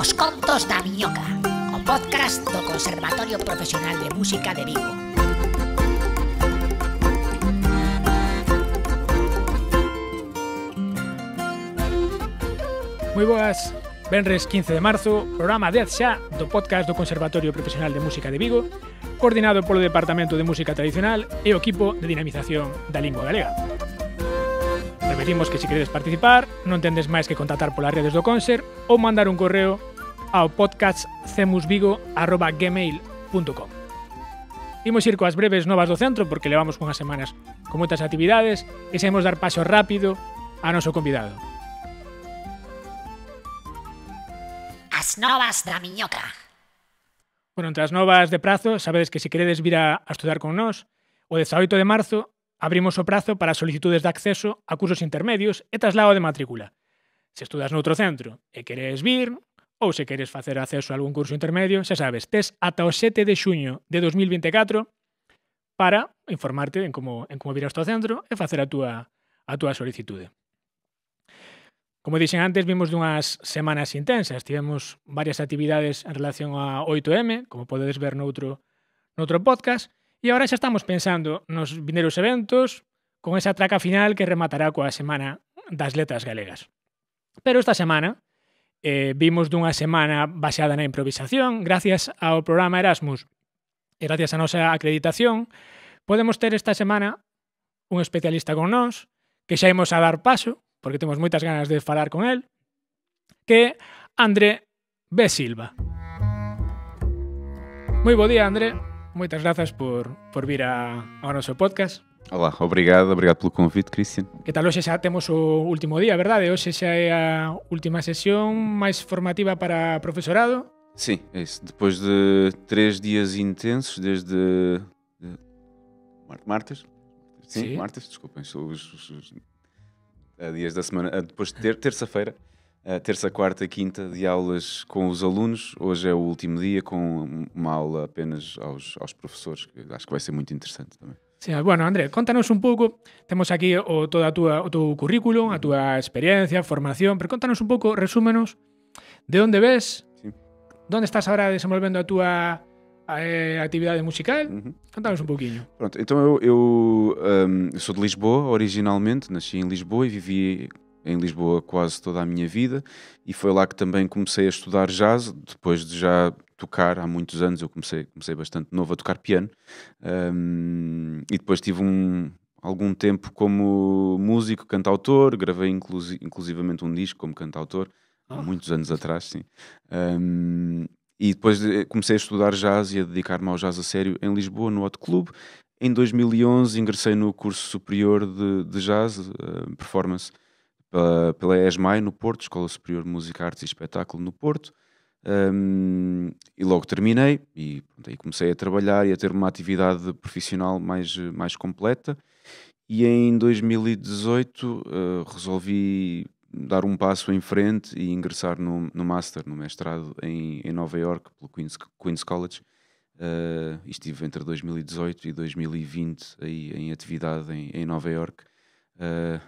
Os Contos da Miñoca, o podcast do Conservatorio Profesional de Música de Vigo. Moi boas, Benres 15 de marzo, programa 10 xa do podcast do Conservatorio Profesional de Música de Vigo, coordinado polo Departamento de Música Tradicional e o equipo de dinamización da lingua galega. Repetimos que se queredes participar, non tendes máis que contactar polas redes do Conser ou mandar un correo ao podcast cemusvigo.gmail.com Imos ir coas breves novas do centro porque levamos unhas semanas con moitas actividades e xaimos dar paso rápido a noso convidado. As novas da miñoca. Bueno, entre as novas de prazo, sabedes que se queredes vir a, a estudar con nós, o 18 de marzo abrimos o prazo para solicitudes de acceso a cursos intermedios e traslado de matrícula. Se estudas noutro centro e queres vir, ou se queres facer acceso a algún curso intermedio, xa sabes, tes ata o 7 de xuño de 2024 para informarte en como, en como vir ao centro e facer a túa, a túa solicitude. Como dixen antes, vimos dunhas semanas intensas. Tivemos varias actividades en relación a 8M, como podedes ver noutro, noutro podcast, e agora xa estamos pensando nos vineros eventos con esa traca final que rematará coa semana das letras galegas. Pero esta semana eh, vimos dunha semana baseada na improvisación, gracias ao programa Erasmus e gracias á nosa acreditación, podemos ter esta semana un especialista con nós, que xa imos a dar paso, porque temos moitas ganas de falar con el, que André B. Silva. Moi bo día, André. Moitas grazas por, por vir a, ao noso podcast. Olá, obrigado, obrigado pelo convite, Cristian. Que tal hoje já temos o último dia, verdade? Hoje já é a última sessão mais formativa para professorado. Sim, é isso. Depois de três dias intensos, desde... De... Martes? Sim, Sim. Martes, desculpem, os, os, os, eh, dias da semana. Eh, Depois de ter, terça-feira, eh, terça, quarta, e quinta de aulas com os alunos. Hoje é o último dia com uma aula apenas aos, aos professores, que acho que vai ser muito interessante também. Sí, bueno, André, contanos un pouco, temos aquí o toda a tua, o teu currículo, a tua experiencia, formación, pero contanos un pouco, resúmenos, de onde ves, sí. onde estás agora desenvolvendo a tua eh, actividade musical, contanos um pouquinho. Pronto, então eu, eu, um, ehm, eu sou de Lisboa originalmente, nasci em Lisboa e vivi em Lisboa quase toda a minha vida e foi lá que também comecei a estudar jazz, depois de já tocar há muitos anos, eu comecei, comecei bastante novo a tocar piano um, e depois tive um, algum tempo como músico, cantautor, gravei inclusi inclusivamente um disco como cantautor, oh. há ah. muitos anos atrás, sim. Um, e depois eh, comecei a estudar jazz e a dedicar-me ao jazz a sério em Lisboa, no Hot Club. Em 2011 ingressei no curso superior de, de jazz, uh, performance, pela, pela ESMAI no Porto, Escola Superior de Música, Artes e Espetáculo no Porto. Um, e logo terminei e pronto, aí comecei a trabalhar e a ter uma atividade profissional mais, mais completa. E em 2018 uh, ah, resolvi dar um passo em frente e ingressar no, no Master, no mestrado em, em Nova York, pelo Queen's, Queen's College. Uh, estive entre 2018 e 2020 aí em atividade em, em Nova York. Uh,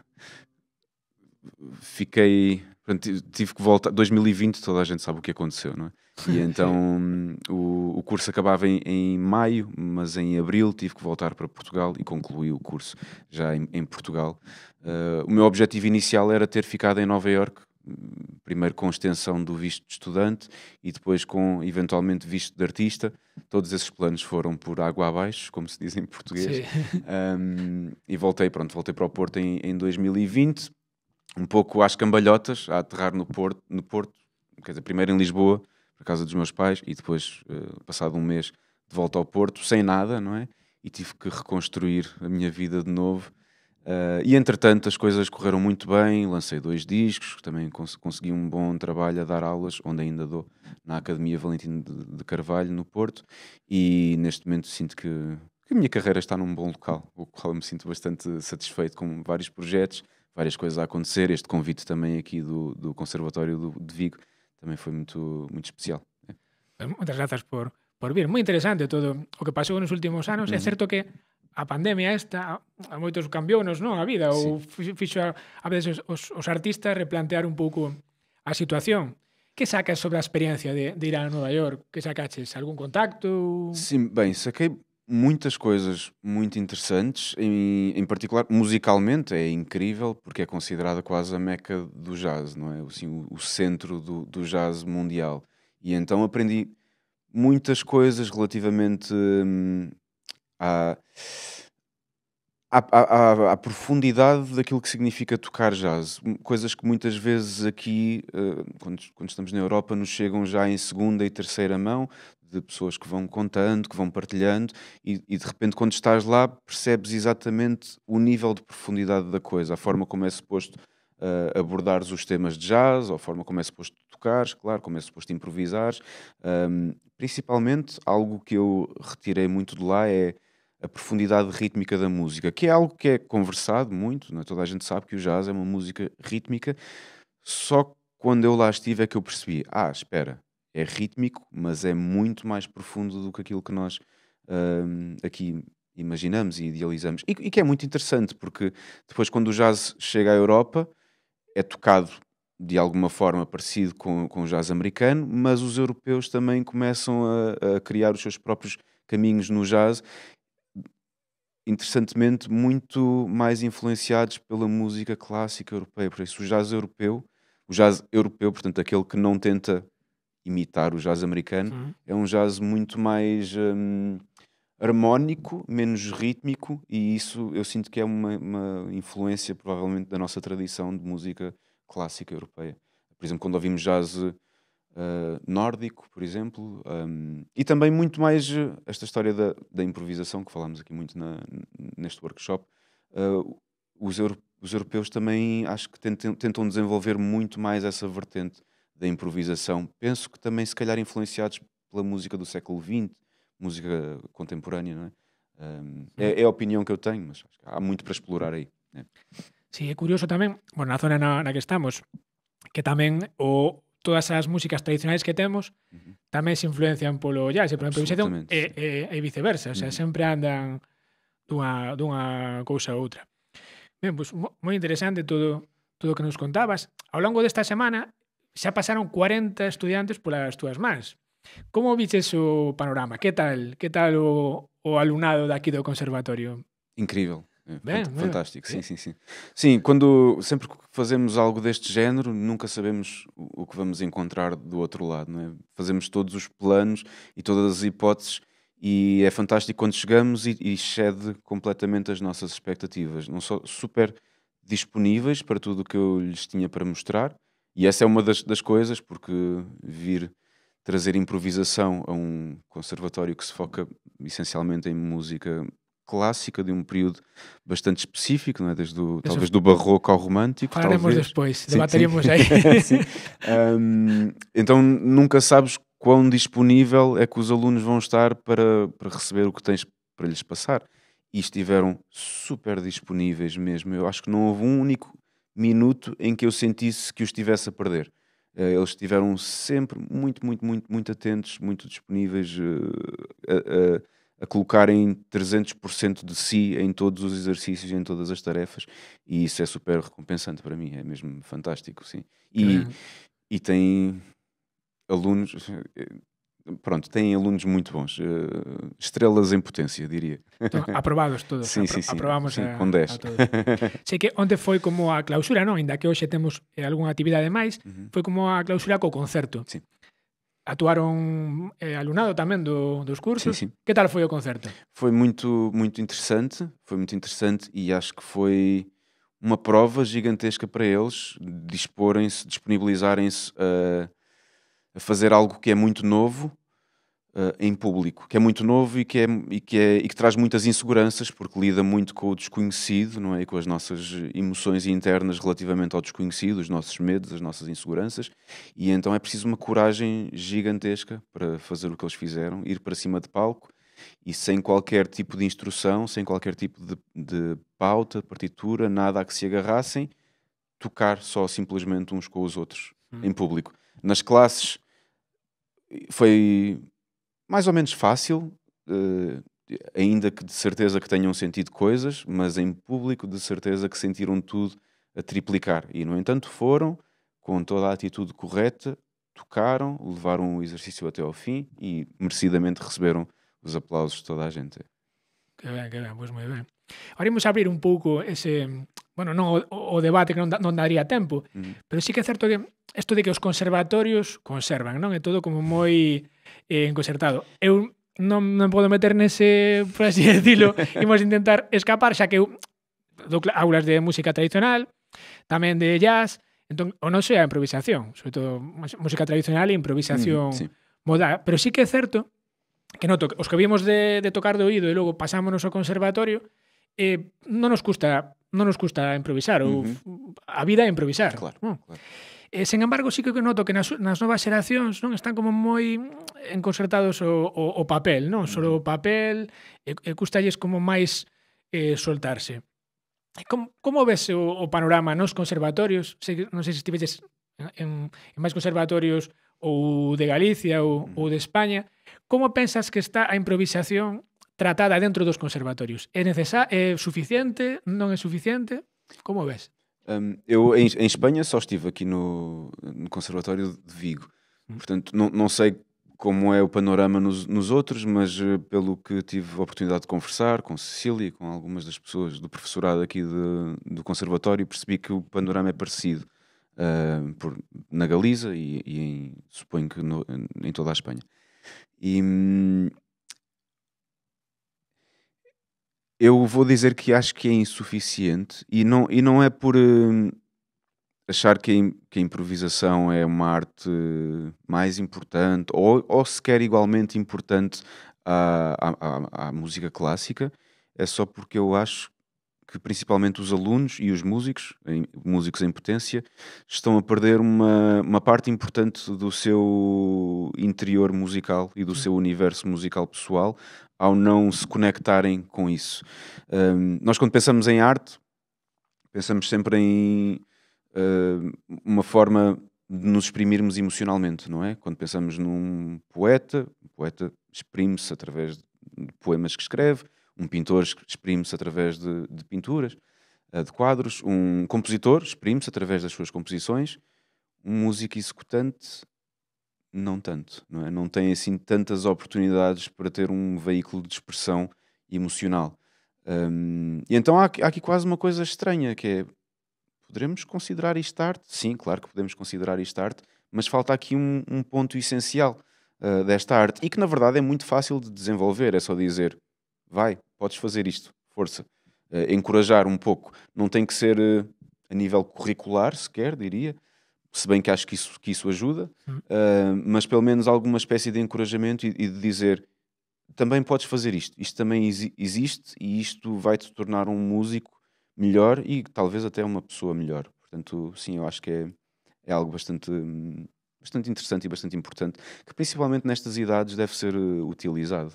ah, fiquei Portanto, tive que voltar. 2020, toda a gente sabe o que aconteceu, não é? E então o, o curso acabava em, em, maio, mas em abril tive que voltar para Portugal e concluí o curso já em, em Portugal. Uh, o meu objetivo inicial era ter ficado em Nova Iorque, primeiro com extensão do visto de estudante e depois com eventualmente visto de artista. Todos esses planos foram por água abaixo, como se diz em português. Um, e voltei, pronto, voltei para o Porto em, em 2020 um pouco às cambalhotas, a aterrar no Porto, no Porto, quer dizer, primeiro em Lisboa, por casa dos meus pais, e depois, uh, passado um mês, de volta ao Porto, sem nada, não é? E tive que reconstruir a minha vida de novo. Uh, e entretanto as coisas correram muito bem, lancei dois discos, também cons consegui um bom trabalho a dar aulas, onde ainda dou, na Academia Valentino de, de Carvalho, no Porto, e neste momento sinto que, que, a minha carreira está num bom local, o qual eu me sinto bastante satisfeito com vários projetos, várias coisas a acontecer. Este convite também aqui do, do Conservatório do, de Vigo também foi muito, muito especial. Né? Eh, muito gracias por, por vir. muito interessante todo o que passou nos últimos anos. Uhum. É certo que a pandemia esta a moitos cambiou a vida ou sí. fixo a, a veces os, os artistas replantear un pouco a situación Que sacas sobre a experiencia de, de ir a Nova York? Que sacaches? Algún contacto? Sim, bem, saquei muitas coisas muito interessantes, em, em particular musicalmente é incrível porque é considerada quase a meca do jazz, não é? Assim, o, o centro do, do jazz mundial. E então aprendi muitas coisas relativamente hum, à, à, à, à, profundidade daquilo que significa tocar jazz. Coisas que muitas vezes aqui, uh, quando, quando, estamos na Europa, nos chegam já em segunda e terceira mão, de pessoas que vão contando, que vão partilhando, e, e, de repente, quando estás lá, percebes exatamente o nível de profundidade da coisa, a forma como é suposto uh, abordares os temas de jazz, ou a forma como é suposto tocares, claro, como é suposto improvisares. Um, principalmente, algo que eu retirei muito de lá é a profundidade rítmica da música, que é algo que é conversado muito, é? toda a gente sabe que o jazz é uma música rítmica, só quando eu lá estive é que eu percebi, ah, espera, é rítmico, mas é muito mais profundo do que aquilo que nós hum, aqui imaginamos e idealizamos. E, e, que é muito interessante, porque depois, quando o jazz chega à Europa, é tocado de alguma forma parecido com, com o jazz americano, mas os europeus também começam a, a criar os seus próprios caminhos no jazz interessantemente, muito mais influenciados pela música clássica europeia. Por isso, o jazz europeu, o jazz europeu, portanto, aquele que não tenta imitar o jazz americano, uhum. é um jazz muito mais um, harmónico, menos rítmico, e isso eu sinto que é uma, uma, influência provavelmente da nossa tradição de música clássica europeia. Por exemplo, quando ouvimos jazz uh, nórdico, por exemplo, um, e também muito mais eh, esta história da, da improvisação, que falámos aqui muito na, neste workshop, uh, os, europeus, os europeus também acho que tentam, tentam desenvolver muito mais essa vertente da improvisação, penso que também se calhar influenciados pela música do século XX, música contemporânea, não é? é, é, a opinião que eu tenho mas há muito para explorar aí. Né? é curioso também na zona na, na que estamos, que também o todas as músicas tradicionais que temos também -huh. se influenciam pelo jazz e pola improvisación e, e, e viceversa, uh -huh. o sea, sempre uma de uma coisa a outra. bem pois, muito interessante tudo o que nos contabas. Ao longo desta semana xa pasaron 40 estudiantes polas túas mans. Como viches o panorama? Que tal? Que tal o, o alunado daqui do conservatorio? Incrível. É, bem, fantástico, bem. sim, sim, sim. Sim, quando, sempre que fazemos algo deste género, nunca sabemos o que vamos encontrar do outro lado, não é? Fazemos todos os planos e todas as hipóteses e é fantástico quando chegamos e, e excede completamente as nossas expectativas. Não só super disponíveis para tudo o que eu lhes tinha para mostrar, e essa é uma das, das coisas, porque vir trazer improvisação a um conservatório que se foca essencialmente em música clássica de um período bastante específico, não é? Desde o, talvez do barroco ao romântico. Falaremos talvez. depois, debateríamos aí. um, então nunca sabes quão disponível é que os alunos vão estar para, para receber o que tens para lhes passar. E estiveram super disponíveis mesmo. Eu acho que não houve um único minuto em que eu sentisse que os estivesse a perder. Eh, eles estiveram sempre muito, muito, muito, muito atentos, muito disponíveis eh, a, a, a colocarem 300% de si em todos os exercícios e em todas as tarefas, e isso é super recompensante para mim, é mesmo fantástico, sim. E, uhum. e tem alunos, eh, pronto, têm alunos muito bons, uh, estrelas em potência, diria. Então, todos. Sim, sim, sim. Aprovamos sim, com 10. Sei que onde foi como a clausura, não Ainda que hoje temos eh, alguma atividade mais máis, foi como a clausura com o concerto. Sim. Atuaram eh, alunado também do, dos cursos. Sim, sim. Que tal foi o concerto? Foi muito, muito interessante, foi muito interessante e acho que foi uma prova gigantesca para eles disporem-se, disponibilizarem-se a... Uh, eh, a fazer algo que é muito novo uh, em público, que é muito novo e que, é, e, que é, e que traz muitas inseguranças, porque lida muito com o desconhecido, não é? E com as nossas emoções internas relativamente ao desconhecido, os nossos medos, as nossas inseguranças, e então é preciso uma coragem gigantesca para fazer o que eles fizeram, ir para cima de palco e sem qualquer tipo de instrução, sem qualquer tipo de, de pauta, partitura, nada a que se agarrassem, tocar só simplesmente uns com os outros hum. em público nas classes foi mais ou menos fácil, uh, ainda que de certeza que tenham sentido coisas, mas em público de certeza que sentiram tudo a triplicar. E no entanto foram, com toda a atitude correta, tocaram, levaram o exercício até ao fim e merecidamente receberam os aplausos de toda a gente. Qué bem qué bien, pois muito bem. Ora, vamos abrir um pouco esse bueno, non o, o debate que non, da, non daría tempo, mm. pero sí que é certo que isto de que os conservatorios conservan, non? É todo como moi eh, enconcertado. Eu non, non podo meter nese, por así decirlo, imos intentar escapar, xa que eu dou aulas de música tradicional, tamén de jazz, entón, o non sei a improvisación, sobre todo música tradicional e improvisación mm, sí. modal. Pero sí que é certo que noto os que vimos de, de tocar de oído e logo pasámonos ao conservatorio, eh, non nos custa non nos custa improvisar ou uh -huh. a vida é improvisar. Claro. Non? Mm. claro. Eh, sen embargo, sí que noto que nas, nas novas xeracións non están como moi enconcertados o, o, o papel, non? Solo o papel, e, e custalles como máis eh, soltarse. Como, como ves o, o panorama nos conservatorios? Se, non sei se estiveses en, en máis conservatorios ou de Galicia ou, ou de España. Como pensas que está a improvisación tratada dentro dos conservatorios. É, necessa é suficiente? Non é suficiente? Como ves? Um, eu, em, em, Espanha, só estive aqui no, no Conservatório de Vigo. Hum. Portanto, não, não sei como é o panorama nos, nos outros, mas eh, pelo que tive a oportunidade de conversar com Cecília e com algumas das pessoas do professorado aqui de, do Conservatório, percebi que o panorama é parecido uh, por, na Galiza e, e em, suponho que no, em toda a Espanha. E, hum, eu vou dizer que acho que é insuficiente e não, e não é por hum, achar que a, que a, improvisação é uma arte mais importante ou, ou sequer igualmente importante à, à, à, música clássica, é só porque eu acho que principalmente os alunos e os músicos, em, músicos em potência, estão a perder uma, uma parte importante do seu interior musical e do seu universo musical pessoal ao não se conectarem com isso. Um, nós, quando pensamos em arte, pensamos sempre em uh, uma forma de nos exprimirmos emocionalmente, não é? Quando pensamos num poeta, o um poeta exprime-se através de poemas que escreve, um pintor exprime-se através de, de pinturas, uh, de quadros, um compositor exprime-se através das suas composições, um músico executante não tanto, não, é? não têm assim tantas oportunidades para ter um veículo de expressão emocional. Um, e então há, há, aqui quase uma coisa estranha que é poderemos considerar isto arte? Sim, claro que podemos considerar isto arte, mas falta aqui um, um ponto essencial uh, desta arte e que na verdade é muito fácil de desenvolver, é só dizer vai, podes fazer isto, força. Uh, encorajar um pouco, não tem que ser uh, a nível curricular sequer, diria, se bem que acho que isso, que isso ajuda, uhum. uh, mas pelo menos alguma espécie de encorajamento e, e, de dizer também podes fazer isto, isto também exi existe e isto vai-te tornar um músico melhor e talvez até uma pessoa melhor. Portanto, sim, eu acho que é, é algo bastante, hum, bastante interessante e bastante importante, que principalmente nestas idades deve ser eh, utilizado.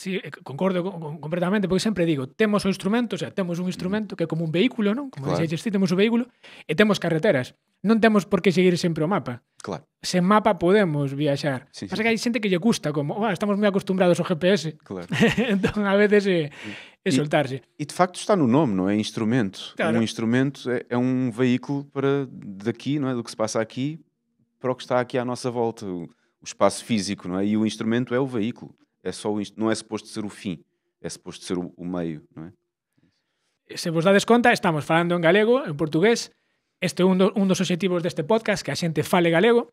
Sí, eh, concordo con, completamente, porque sempre digo, temos o instrumento, o sea, temos un mm. instrumento que é como un vehículo, non? Como claro. dixeis, temos o vehículo e temos carreteras. Non temos por que seguir sempre o mapa. Claro. Sen mapa podemos viaxar. Sí, Pasa sí. que hai xente que lle custa, como, estamos moi acostumbrados ao GPS. Claro. entón, a veces é, é soltarse. E, de facto está no nome, non é? Instrumento. Claro. Um instrumento é, é um veículo para daqui, não é? Do que se passa aqui para o que está aqui à nossa volta. O, o espaço físico, não é? E o instrumento é o veículo. é só não é suposto ser o fim, é suposto ser o, o meio, non é? Se vos dades conta, estamos falando en galego, en portugués. Este é un, do, un dos obxectivos deste podcast, que a xente fale galego.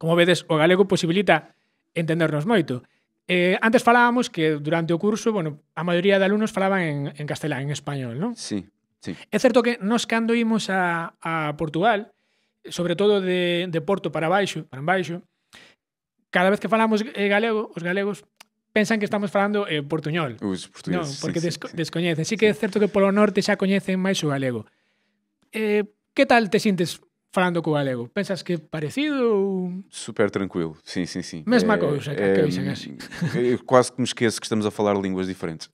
Como vedes, o galego posibilita entendernos moito. Eh, antes falábamos que durante o curso, bueno, a maioría de alumnos falaban en, en castelán, en español, non? Sí, sí. É certo que nos cando imos a, a Portugal, sobre todo de, de Porto para baixo, para baixo, cada vez que falamos eh, galego, os galegos pensan que estamos falando eh, portuñol. Os portugueses. Non, porque sí, desco sí, descoñecen. Sí que sí. é certo que polo norte xa coñecen máis o galego. Eh, que tal te sintes falando co galego? Pensas que parecido ou... Super tranquilo, sim, sim, sim. Mesma é, eh, cousa, que, é, que é, Quase que me esqueço que estamos a falar línguas diferentes.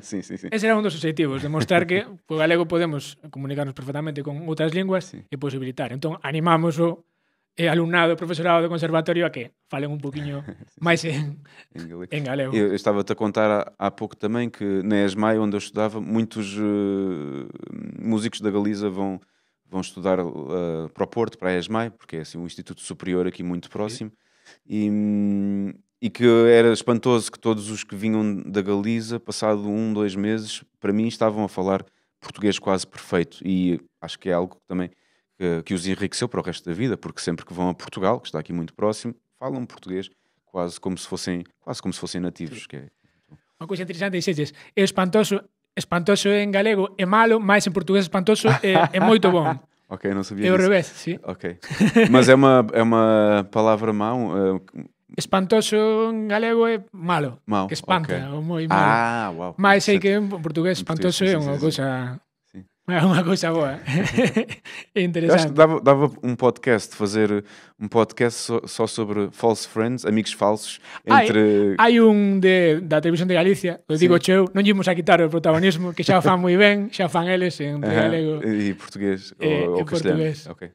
sim, sim, sim. Ese era un dos objetivos, demostrar que o galego podemos comunicarnos perfectamente con outras linguas sim. e posibilitar. Entón, animamos o eh, alumnado, profesorado do conservatorio a que falen un poquinho máis en, en galego. Eu estava-te a contar há, pouco também que na ESMAI, onde eu estudava, muitos uh, músicos da Galiza vão, vão estudar uh, para o Porto, para a ESMAI, porque é assim, um instituto superior aqui muito próximo, e, e que era espantoso que todos os que vinham da Galiza, passado um, dois meses, para mim estavam a falar português quase perfeito, e acho que é algo que também que, que os enriqueceu para o resto da vida, porque sempre que vão a Portugal, que está aqui muito próximo, falam português quase como se fossem, quase como se fossem nativos. Que é... Uma coisa interessante dixeches, é espantoso, espantoso em galego é malo, mas em português espantoso é, é muito bom. ok, não sabia É o revés, sim. Ok. Mas é uma, é uma palavra má? Uh, espantoso em galego é malo. Mal, que espanta, okay. É ou malo. Ah, uau. Mas sei que em português espantoso é uma coisa... É uma coisa boa. é interessante. Eu acho que dava, dava, um podcast, fazer um podcast só, só sobre false friends, amigos falsos. Entre... Hai, un de, da televisión de Galicia, o digo sí. cheu, non lle a quitar o protagonismo, que xa fã fan moi ben, xa fan eles en uh -huh. galego. E portugués, eh, ou, ou portugués. Okay.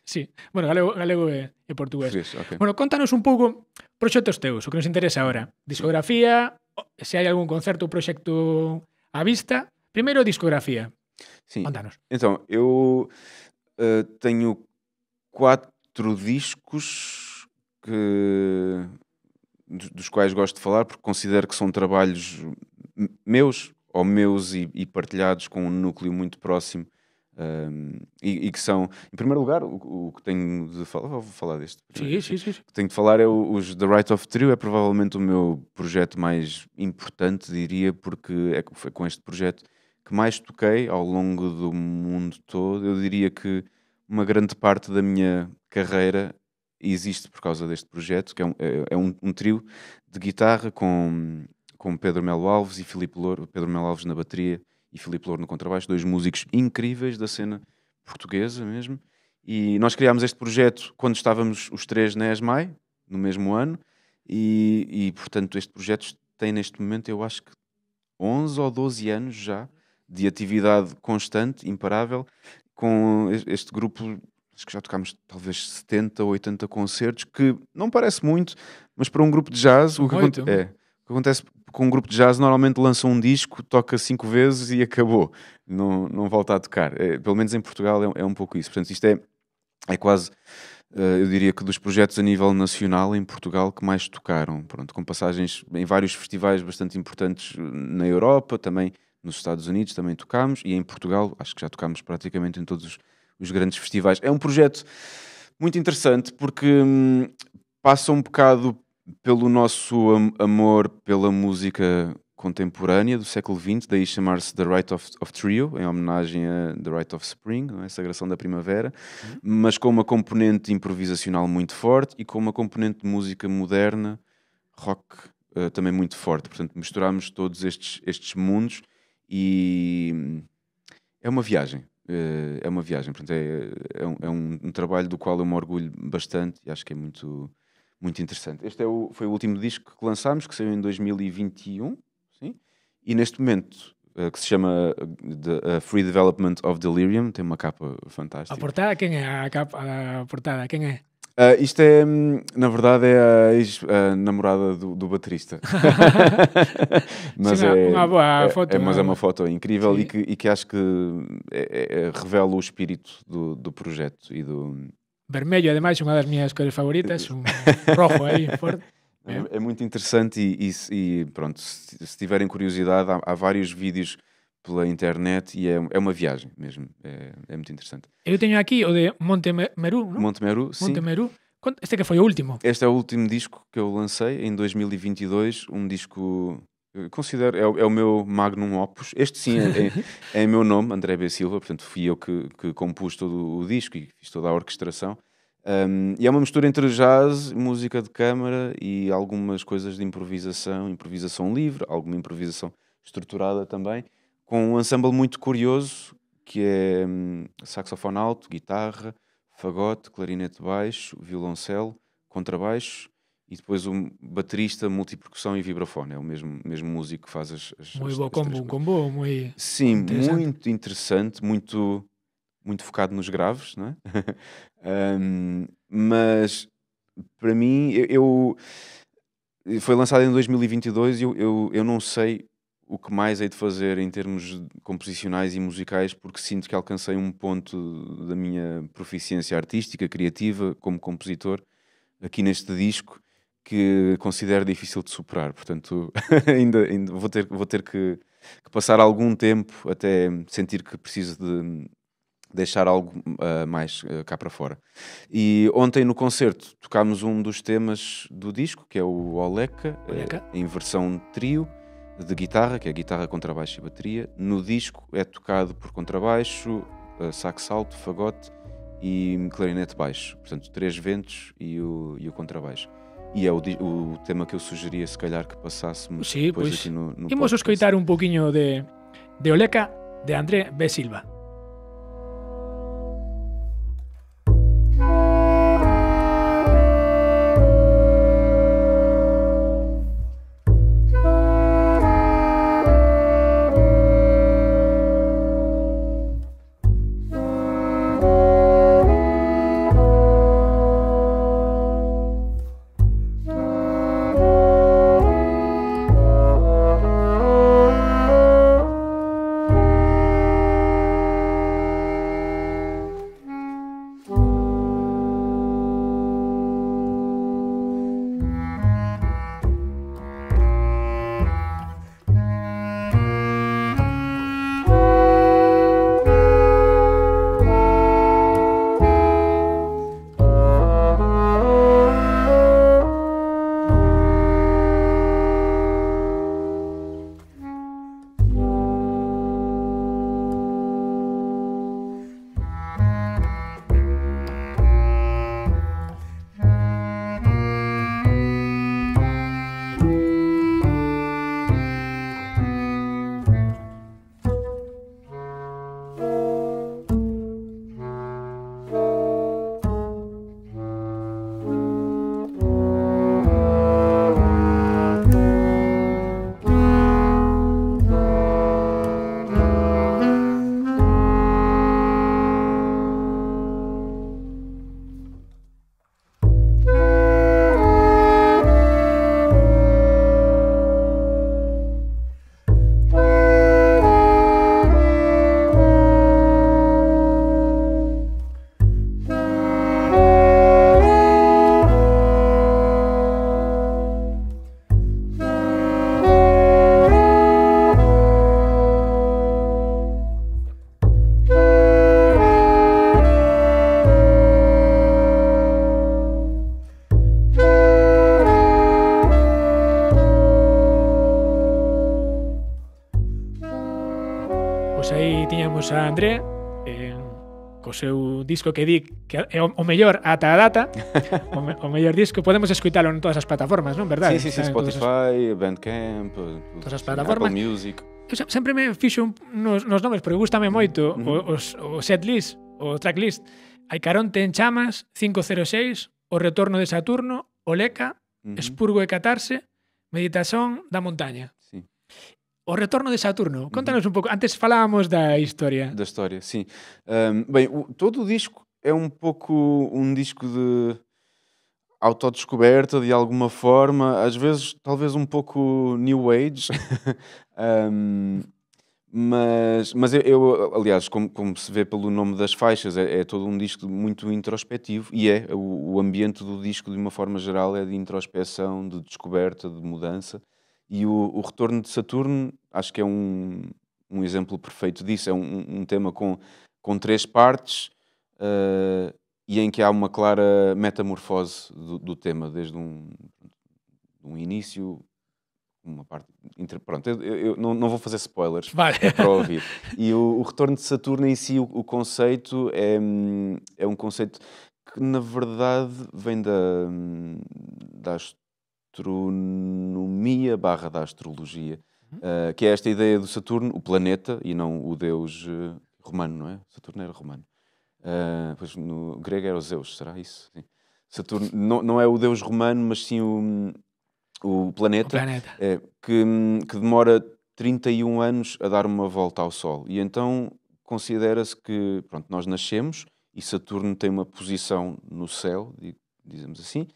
Sí, bueno, galego, galego e, e portugués. Sí, okay. Bueno, contanos un pouco proxectos teus, o que nos interesa agora. Discografía, se hai algún concerto ou proxecto á vista. Primeiro, discografía. Sim. Conta-nos. Então, eu uh, tenho quatro discos que, dos quais gosto de falar, porque considero que são trabalhos meus, ou meus e, e partilhados com um núcleo muito próximo. Um, ehm, e, e, que são, em primeiro lugar, o, o, que tenho de falar, vou falar deste. Sim, sim, sim. O que tenho de falar é o, os The Right of Trio, é provavelmente o meu projeto mais importante, diria, porque é, foi com este projeto que mais toquei ao longo do mundo todo. Eu diria que uma grande parte da minha carreira existe por causa deste projeto, que é um, é, é um, um trio de guitarra com, com Pedro Melo Alves e Filipe Louro, Pedro Melo Alves na bateria e Filipe Louro no contrabaixo, dois músicos incríveis da cena portuguesa mesmo. E nós criámos este projeto quando estávamos os três na ESMAI, no mesmo ano, e, e portanto este projeto tem neste momento, eu acho que 11 ou 12 anos já, de atividade constante, imparável, com este grupo, acho que já tocámos talvez 70 ou 80 concertos, que não parece muito, mas para um grupo de jazz, o que, aconte é, o que acontece com um grupo de jazz, normalmente lança um disco, toca cinco vezes e acabou, não, não volta a tocar. É, pelo menos em Portugal é, é um pouco isso. Portanto, isto é, é quase eh, eu diria que dos projetos a nível nacional em Portugal que mais tocaram, pronto, com passagens em vários festivais bastante importantes eh, na Europa, também nos Estados Unidos também tocámos e em Portugal acho que já tocámos praticamente em todos os, os grandes festivais. É um projeto muito interessante porque hum, passa um bocado pelo nosso am amor pela música contemporânea do século XX, daí chamar-se The Rite of, of, Trio, em homenagem a The Rite of Spring, a é? sagração da primavera, uhum. mas com uma componente improvisacional muito forte e com uma componente de música moderna, rock uh, também muito forte. Portanto, misturámos todos estes, estes mundos e é uma viagem. Eh, é uma viagem, portanto, é, é, um, é um, um, trabalho do qual eu me orgulho bastante e acho que é muito, muito interessante. Este é o, foi o último disco que lançámos, que saiu em 2021, sim? e neste momento eh, que se chama eh, The Free Development of Delirium, tem uma capa fantástica. A portada, quem é? A, capa, a portada, quem é? Uh, isto é, hum, na verdade, é a ex-namorada do, do baterista. mas, Sim, é, uma boa é- foto, é, mas é uma foto incrível e que, e que, acho que é, é, é, revela o espírito do, do projeto e do... Vermelho, ademais, uma das minhas cores favoritas, um rojo aí, forte. É, é, muito interessante e, e, e pronto, se, se, tiverem curiosidade, há, há vários vídeos pela internet e é, é uma viagem mesmo. É, é muito interessante. Eu tenho aqui o de Montemeru, não? sim. Este que foi o último. Este é o último disco que eu lancei em 2022, um disco eu considero, é o, é, o meu magnum opus. Este sim é, é, é meu nome, André B. Silva, portanto fui eu que, que compus todo o disco e fiz toda a orquestração. Um, e é uma mistura entre jazz, música de câmara e algumas coisas de improvisação, improvisação livre, alguma improvisação estruturada também com um ensemble muito curioso que é hum, saxofone alto, guitarra, fagote, clarinete baixo, violoncelo, contrabaixo e depois um baterista, multipercussão e vibrafone. É o mesmo, mesmo músico que faz as. as muito bom combo, um combo muito. Sim, interessante. muito interessante, muito, muito focado nos graves, não é? um, mas para mim, eu, eu, Foi lançado em 2022 e eu, eu, eu não sei o que mais hei de fazer em termos composicionais e musicais, porque sinto que alcancei um ponto da minha proficiência artística, criativa, como compositor, aqui neste disco, que considero difícil de superar. Portanto, ainda, ainda, vou ter, vou ter que, que, passar algum tempo até sentir que preciso de deixar algo uh, mais uh, cá para fora. E ontem no concerto tocámos um dos temas do disco, que é o Oleca, Oleca. Uh, eh, em versão trio de guitarra, que é guitarra, contrabaixo e bateria. No disco é tocado por contrabaixo, eh, sax alto, fagote e clarinete baixo. Portanto, três ventos e o, e o contrabaixo. E é o, o, tema que eu sugeria, se calhar, que passássemos sí, depois pues, aqui no, no Vamos escutar um pouquinho de, de Oleca, de André B. Silva. disco que di que é o mellor ata a data, o, me, o mellor disco, podemos escuitalo en todas as plataformas, non, verdade? Sí, sí, sí, Spotify, as... Bandcamp, todas as eh, plataformas. Apple Music. Eu sempre me fixo nos, nos nomes, porque gustame mm-hmm. moito mm -hmm. os, o setlist, o tracklist. Caronte en chamas, 506, O retorno de Saturno, Oleca, mm -hmm. Espurgo e Catarse, Meditación da montaña. Sí. O retorno de Saturno. Uhum. Conta-nos um pouco. Antes falámos da história. Da história, sim. Um, ehm, bem, o, todo o disco é um pouco um disco de autodescoberta de alguma forma, às vezes talvez um pouco new age, um, ehm, mas, mas eu, eu aliás, como, como, se vê pelo nome das faixas, é, é todo um disco muito introspectivo e é, o, o, ambiente do disco de uma forma geral é de introspeção, de descoberta, de mudança. E o, o retorno de Saturno, acho que é um, um exemplo perfeito disso. É um, um tema com, com três partes uh, e em que há uma clara metamorfose do, do tema, desde um, um início uma parte. Pronto, eu, eu não, não, vou fazer spoilers Vai. é para ouvir. E o, o, retorno de Saturno em si, o, o, conceito é, é um conceito que na verdade vem da, da astronomia barra da astrologia, uh, que é esta ideia do Saturno, o planeta, e não o deus uh, romano, não é? Saturno era romano. Uh, pois no grego era o Zeus, será isso? Sim. Saturno não, não é o deus romano, mas sim o, o planeta, o planeta. É, que, que demora 31 anos a dar uma volta ao Sol. E então considera-se que pronto, nós nascemos e Saturno tem uma posição no céu, dizemos assim,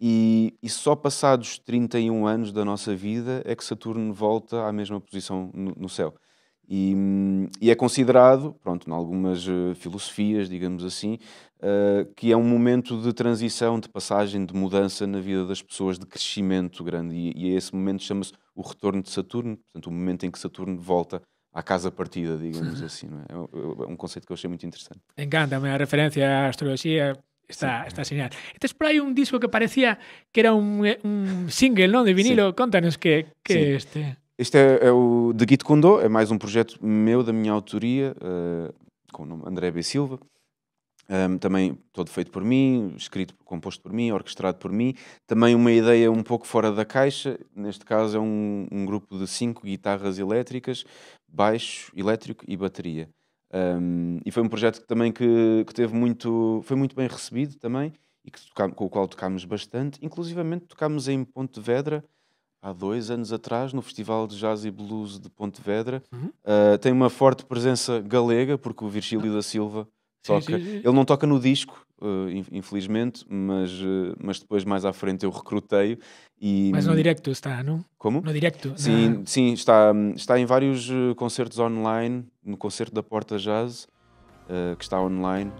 e, e, só passados 31 anos da nossa vida é que Saturno volta à mesma posição no, no céu. E, e, é considerado, pronto, em algumas eh, filosofias, digamos assim, uh, que é um momento de transição, de passagem, de mudança na vida das pessoas, de crescimento grande. E, e esse momento chama-se o retorno de Saturno, portanto, o momento em que Saturno volta à casa partida, digamos assim. É? É, é? é? um conceito que eu achei muito interessante. Me encanta, a minha referência à astrologia Está, sí. está este Entonces, por ahí un disco que parecía que era un, eh, un single, ¿no? De vinilo. Sí. Contanos que, que é este. Este é, é, o The Git Kundo, é mais um projeto meu, da minha autoria, uh, com o nome André B. Silva. Um, ehm, também todo feito por mim, escrito, composto por mim, orquestrado por mim. Também uma ideia um pouco fora da caixa. Neste caso é um, um grupo de cinco guitarras elétricas, baixo elétrico e bateria. Um, e foi um projeto que, também que, que, teve muito, foi muito bem recebido também e que com o qual tocámos bastante. Inclusivamente tocámos em Pontevedra há dois anos atrás no Festival de Jazz e Blues de Pontevedra. Uhum. Uh, tem uma forte presença galega porque o Virgílio da Silva toca. Sim, sim, sim. Ele não toca no disco, uh, infelizmente, mas, uh, mas depois mais à frente eu recrutei e Mas no directo está, não? Como? No directo. Sim, é? sim está, está em vários concertos online no concerto da Porta Jazz, uh, que está online,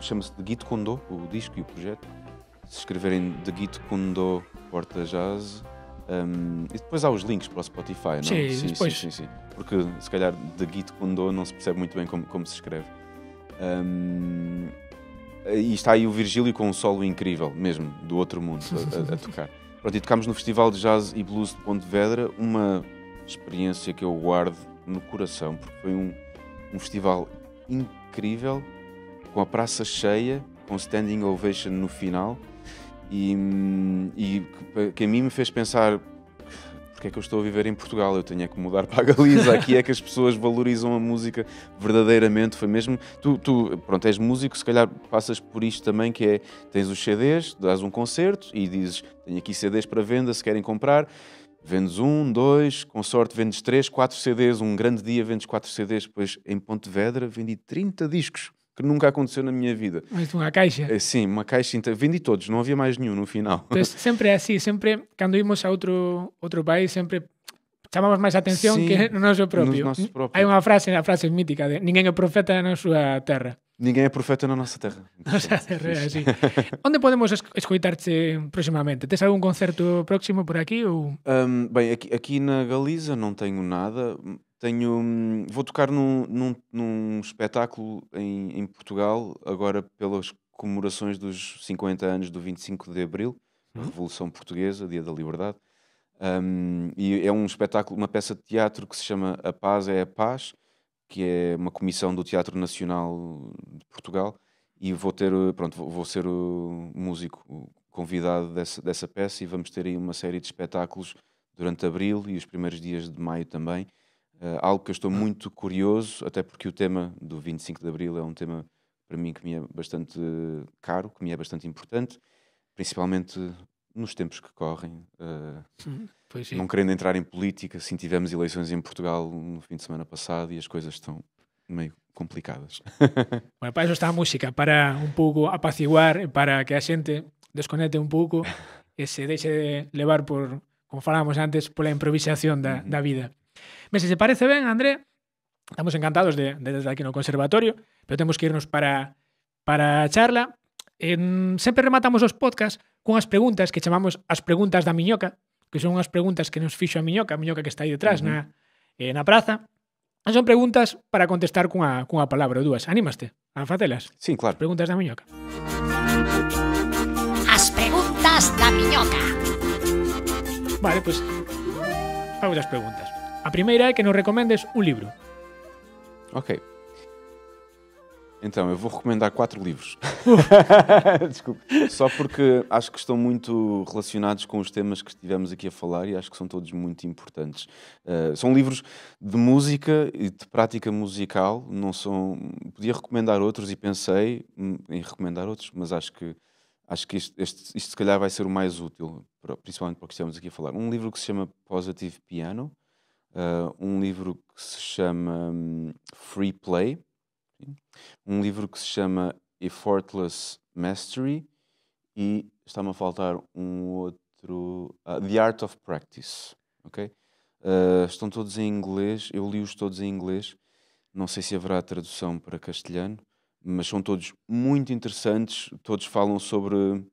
chama-se The Git Kondo, o disco e o projeto. Se escreverem The Git Kondo Porta Jazz. Um, ehm, e depois há os links para o Spotify, não? Sim, sim, sim, sim, sim. Porque se calhar The Git Kondo não se percebe muito bem como, como se escreve. Um, ehm, e está aí o Virgílio com um solo incrível, mesmo, do outro mundo, a, a, a tocar. Pronto, e tocámos no Festival de Jazz e Blues de Pontevedra, uma experiência que eu guardo no coração, porque foi um, um festival incrível, com a praça cheia, com standing ovation no final, e, e que, que a mim me fez pensar porque é que eu estou a viver em Portugal, eu tenho é que mudar para a Galiza, aqui é que as pessoas valorizam a música verdadeiramente, foi mesmo, tu, tu, pronto, és músico, se calhar passas por isto também, que é, tens os CDs, dás um concerto e dizes, tenho aqui CDs para venda, se querem comprar, Vendes um, dois, com sorte vendes três, quatro CDs. Um grande dia vendes quatro CDs. Depois, em Pontevedra, vendi 30 discos, que nunca aconteceu na minha vida. Mas uma caixa? Eh, sim, uma caixa. Vendi todos, não havia mais nenhum no final. Então, sempre é assim, sempre, quando íamos a outro, outro país, sempre chamamos mais atenção Sim, que no nosso próprio. Há uma frase, a frase mítica de ninguém é profeta na sua terra. Ninguém é profeta na nossa terra. Nossa é assim. terra, Onde podemos escutar-te proximamente? Tens algum concerto próximo por aqui? Ou... Um, bem, aqui, aqui, na Galiza não tenho nada. Tenho, hum, vou tocar num, num, num espetáculo em, em, Portugal, agora pelas comemorações dos 50 anos do 25 de Abril, uhum. Revolução Portuguesa, Dia da Liberdade. Um, e é um espetáculo, uma peça de teatro que se chama A Paz é a Paz, que é uma comissão do Teatro Nacional de Portugal, e vou ter, eh, pronto, vou, ser o músico convidado dessa, dessa peça e vamos ter aí uma série de espetáculos durante abril e os primeiros dias de maio também. Uh, algo que eu estou muito curioso, até porque o tema do 25 de abril é um tema para mim que me é bastante eh, caro, que me é bastante importante, principalmente nos tempos que correm. Uh, Pois sim. Não querendo entrar em política, sim, tivemos eleições em Portugal no fim de semana passado e as coisas estão meio complicadas. bueno, para eso está a música, para un pouco apaciguar, para que a xente desconecte un pouco e se deixe de levar por, como falábamos antes, pola improvisación da, uh -huh. da vida. Mas se se parece ben, André, estamos encantados de, de desde aquí no conservatorio, pero temos que irnos para, para a charla. En, sempre rematamos os podcast cunhas preguntas que chamamos as preguntas da miñoca, que son unhas preguntas que nos fixo a Miñoca, a Miñoca que está aí detrás uh -huh. na, eh, na praza, son preguntas para contestar cunha, cunha palabra ou dúas. Anímaste a facelas? Sí, claro. As preguntas da Miñoca. As preguntas da Miñoca. Vale, pois, pues, vamos as preguntas. A primeira é que nos recomendes un libro. Ok. Então, eu vou recomendar quatro livros. Desculpe. Só porque acho que estão muito relacionados com os temas que estivemos aqui a falar e acho que são todos muito importantes. Uh, são livros de música e de prática musical, não são. Podia recomendar outros e pensei hum, em recomendar outros, mas acho que acho que este, este, isto se calhar vai ser o mais útil, principalmente para o que estamos aqui a falar. Um livro que se chama Positive Piano, uh, um livro que se chama um, Free Play um livro que se chama Effortless Mastery e está-me a faltar um outro. Uh, The Art of Practice. Ok? Uh, estão todos em inglês, eu li-os todos em inglês. Não sei se haverá tradução para castelhano, mas são todos muito interessantes. Todos falam sobre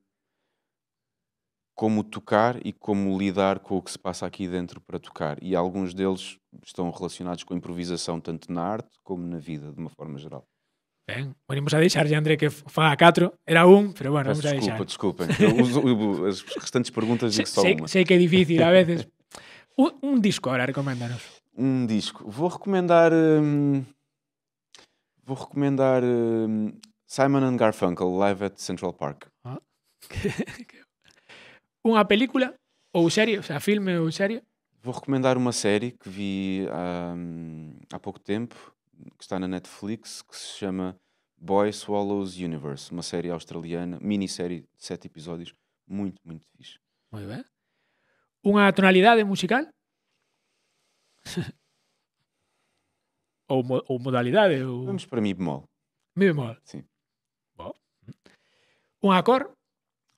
como tocar e como lidar com o que se passa aqui dentro para tocar. E alguns deles estão relacionados com a improvisação, tanto na arte como na vida, de uma forma geral. Bem, vamos a deixar, ya André, que foi a 4 era um, mas bueno, vamos desculpa, a deixar. Desculpa, desculpa. as restantes perguntas digo só sei, uma. Sei que é difícil a vezes. Um disco agora, recomenda-nos. Um disco. Vou recomendar... Hum, vou recomendar hum, Simon and Garfunkel, Live at Central Park. Ah. que, uma película ou série, ou seja, filme ou série? Vou recomendar uma série que vi há, hum, há pouco tempo, que está na Netflix, que se chama Boy Swallows Universe, uma série australiana, minissérie de sete episódios, muito, muito fixe. Muito bem. Uma tonalidade musical? ou, mo ou modalidade? Ou... Vamos para Mi bemol. Mi bemol? Sim. Bom. Hm. Um acorde?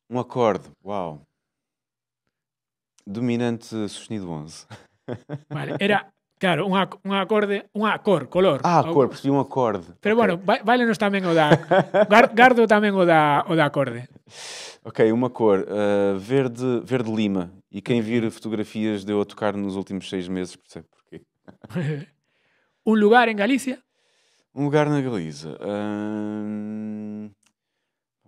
Um acorde, uau. Dominante sustenido 11. Vale, era, Claro, un, ac un acorde, un acor, color. Ah, cor, percebi un acorde. Pero okay. bueno, ba bailenos tamén o da... gardo tamén o da, o da acorde. Ok, uma cor, uh, verde, verde lima. E quem vir fotografias de eu a tocar nos últimos seis meses percebe porquê. um lugar em Galícia? Um lugar na Galiza.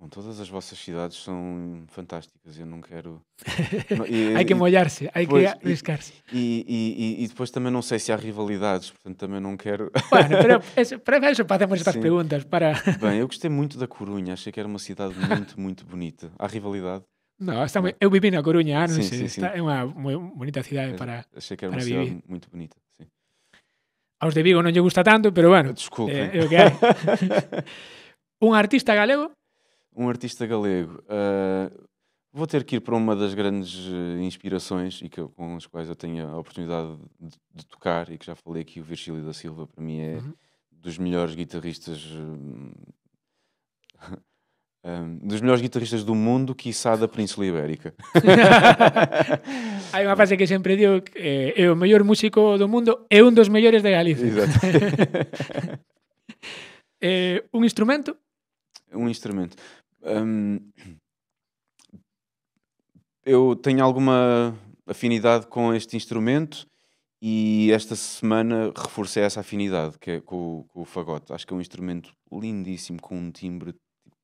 Bom, todas as vossas cidades são fantásticas, eu não quero. há que molhar-se, há que arriscar-se. E, e, e, depois também não sei se há rivalidades, portanto também não quero. para pero, para isso estas perguntas. Para... Bem, eu gostei muito da Corunha, achei que era uma cidade muito, muito bonita. Há rivalidade? Não, está, eu vivi na Corunha, não anos, eh, é uma, bonita cidade é, para Achei que era uma cidade muito bonita, Aos de Vigo não lhe gusta tanto, pero bueno. Desculpe. Eh, é um artista galego um artista galego. Uh, vou ter que ir para uma das grandes eh, inspirações e que, com as quais eu tenho a oportunidade de, de tocar e que já falei aqui, o Virgílio da Silva, para mim é uhum. dos melhores guitarristas. um, hum, dos melhores guitarristas do mundo, quiçá da Península Ibérica. Há uma frase que sempre digo, que é eh, o melhor músico do mundo é um dos melhores da Galicia. Exato. Eh, instrumento? Um instrumento eu tenho alguma afinidade com este instrumento e esta semana reforcei essa afinidade que é com, com o fagote. Acho que é um instrumento lindíssimo, com um timbre tipo,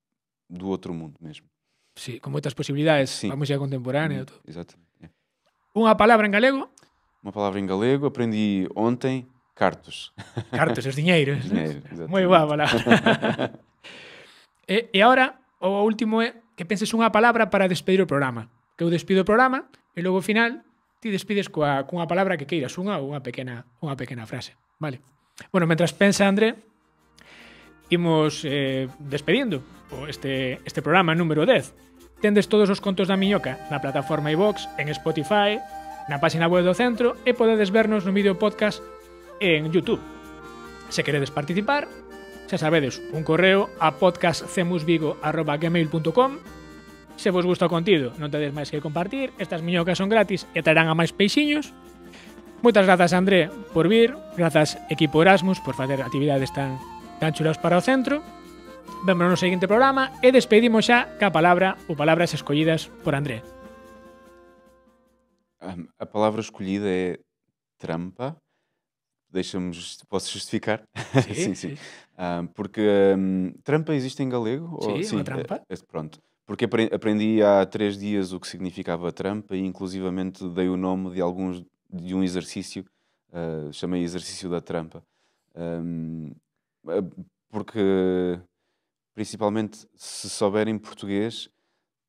do outro mundo mesmo. Sim, com muitas possibilidades Sim. a música contemporânea. Hum, exatamente. Uma É. em galego? Uma palavra em galego, aprendi ontem, cartos. Cartos, os dinheiros. Dinheiro, Muito boa palavra. e, e agora, ou o último é que penses unha palabra para despedir o programa. Que eu despido o programa e logo ao final ti despides coa, cunha palabra que queiras, unha ou unha pequena, unha pequena frase. Vale. Bueno, mentras pensa, André, imos eh, despedindo este, este programa número 10. Tendes todos os contos da Miñoca na plataforma iVox, en Spotify, na página web do centro e podedes vernos no vídeo podcast en YouTube. Se queredes participar, xa sabedes, un correo a podcastcemusvigo.gmail.com Se vos gusta o contido, non tedes máis que compartir, estas miñocas son gratis e traerán a máis peixiños. Moitas grazas, André, por vir, grazas, equipo Erasmus, por facer actividades tan, tan chulas para o centro. Vémonos no seguinte programa e despedimos xa ca palabra ou palabras escollidas por André. A palabra escollida é trampa. Deixamos, Posso justificar? Sí, sim, sim. Sí. Um, ah, porque um, trampa existe em galego? Sim, Ou, sim uma trampa. É, é, pronto. Porque aprendi há três dias o que significava trampa e inclusivamente dei o nome de alguns de um exercício, uh, chamei exercício da trampa. Um, ah, porque principalmente se souberem português,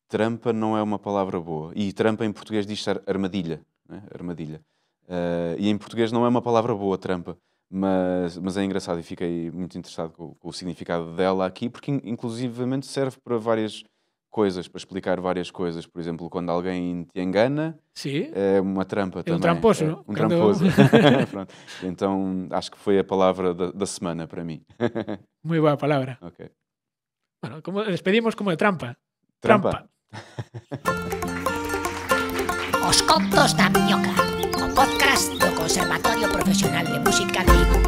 trampa não é uma palavra boa. E trampa em português diz armadilha. Né? armadilha. Uh, e em português não é uma palavra boa, trampa. Mas, mas é engraçado e fiquei muito interessado com, com o significado dela aqui, porque inclusivamente serve para várias coisas, para explicar várias coisas. Por exemplo, quando alguém te engana, sí. é uma trampa é também. Um tramposo. É, é, um quando... tramposo. então, acho que foi a palavra da, da semana para mim. Muito boa palavra. Ok. Bueno, como, despedimos como de trampa. Trampa. trampa. Os contos da minhoca. podcast del Conservatorio Profesional de Música de Ibu.